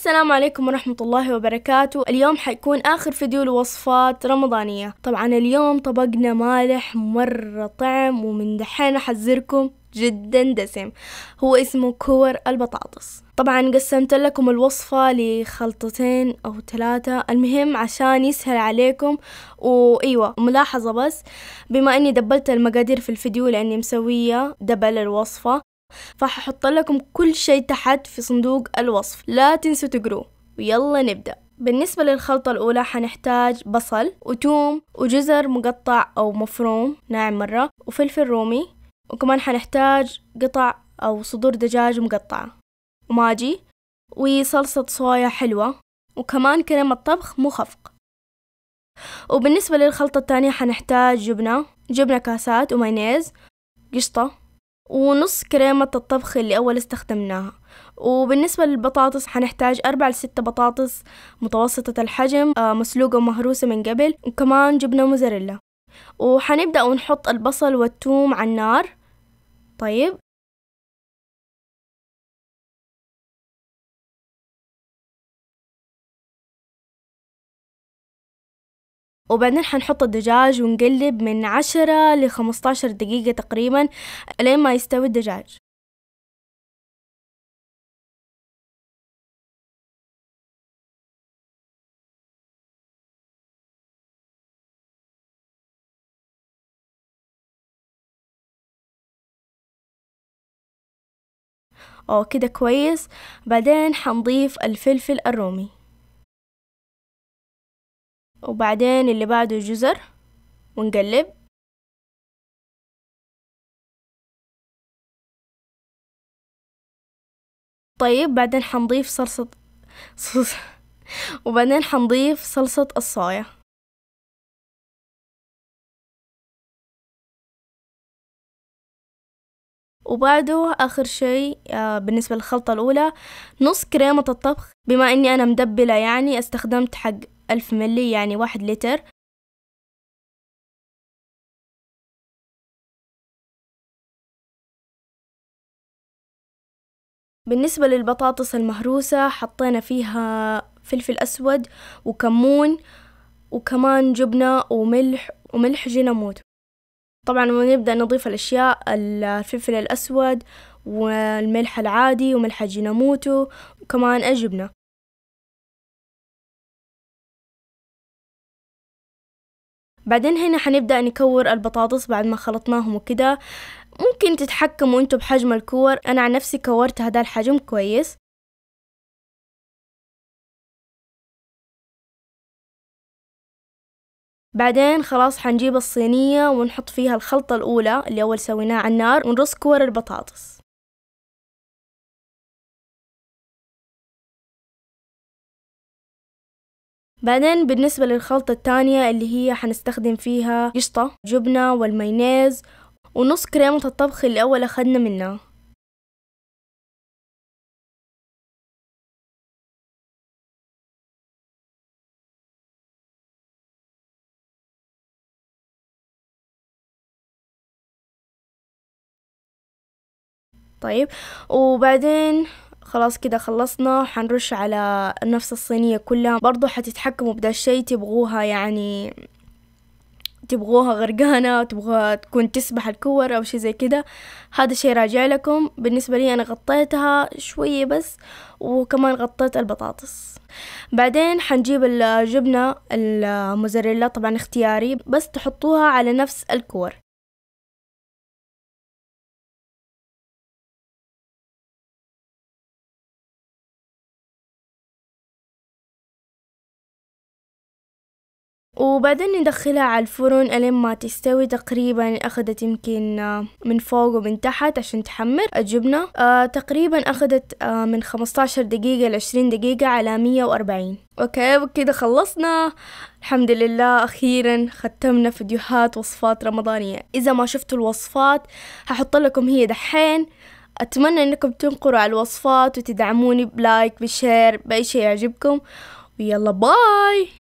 السلام عليكم ورحمة الله وبركاته اليوم حيكون آخر فيديو لوصفات رمضانية طبعا اليوم طبقنا مالح مرة طعم ومن دحين أحذركم جدا دسم هو اسمه كور البطاطس طبعا قسمت لكم الوصفة لخلطتين أو ثلاثة المهم عشان يسهل عليكم وإيوة ملاحظة بس بما أني دبلت المقادير في الفيديو لأني مسوية دبل الوصفة فححط لكم كل شيء تحت في صندوق الوصف لا تنسوا تقروه ويلا نبدأ بالنسبة للخلطة الأولى حنحتاج بصل وتوم وجزر مقطع أو مفروم ناعم مرة وفلفل رومي وكمان حنحتاج قطع أو صدور دجاج مقطعة وماجي وصلصة صويا حلوة وكمان كريمة طبخ مخفق وبالنسبة للخلطة الثانية حنحتاج جبنة جبنة كاسات ومايونيز قشطة ونص كريمة الطبخ اللي أول استخدمناها وبالنسبة للبطاطس حنحتاج أربع لستة بطاطس متوسطة الحجم آه، مسلوقة ومهروسة من قبل وكمان جبنة موزاريلا وحنبدأ ونحط البصل والثوم على النار طيب وبعدين حنحط الدجاج ونقلب من عشرة لخمسة عشر دقيقة تقريبا لين ما يستوي الدجاج أو كده كويس بعدين حنضيف الفلفل الرومي وبعدين اللي بعده جزر ونقلب طيب بعدين حنضيف صلصة صلصة وبعدين حنضيف صلصة الصويا وبعده آخر شيء آه، بالنسبة للخلطة الأولى نص كريمة الطبخ بما أني أنا مدبلة يعني استخدمت حق ألف ملي يعني واحد لتر بالنسبة للبطاطس المهروسة حطينا فيها فلفل أسود وكمون وكمان جبنة وملح وملح جيناموت طبعا ونبدأ نضيف الأشياء الفلفل الأسود والملح العادي وملح جيناموتو وكمان الجبنة بعدين هنا حنبدأ نكور البطاطس بعد ما خلطناهم وكده ممكن تتحكموا انتوا بحجم الكور انا عن نفسي كورت هذا الحجم كويس بعدين خلاص حنجيب الصينية ونحط فيها الخلطة الأولى اللي أول سويناها على النار ونرص كور البطاطس بعدين بالنسبة للخلطة الثانية اللي هي حنستخدم فيها قشطة جبنة والمايونيز ونص كريمة الطبخ اللي أول أخدنا منها طيب وبعدين خلاص كده خلصنا حنرش على النفس الصينية كلها برضو حتتحكموا بدا الشي تبغوها يعني تبغوها غرقانة تبغوها تكون تسبح الكور أو شي زي كده هذا الشي راجع لكم بالنسبة لي أنا غطيتها شوية بس وكمان غطيت البطاطس بعدين حنجيب الجبنة الموزاريلا طبعا اختياري بس تحطوها على نفس الكور وبعدين ندخلها على الفرن لين ما تستوي تقريبا أخذت يمكن آه، من فوق ومن تحت عشان تحمر الجبنة أه تقريبا أخذت أه من 15 دقيقة لعشرين دقيقة على 140 أوكي وكده خلصنا الحمد لله أخيرا ختمنا فيديوهات وصفات رمضانية إذا ما شفتوا الوصفات هحط لكم هي دحين أتمنى أنكم تنقروا على الوصفات وتدعموني بلايك بشير بأي شيء يعجبكم ويلا باي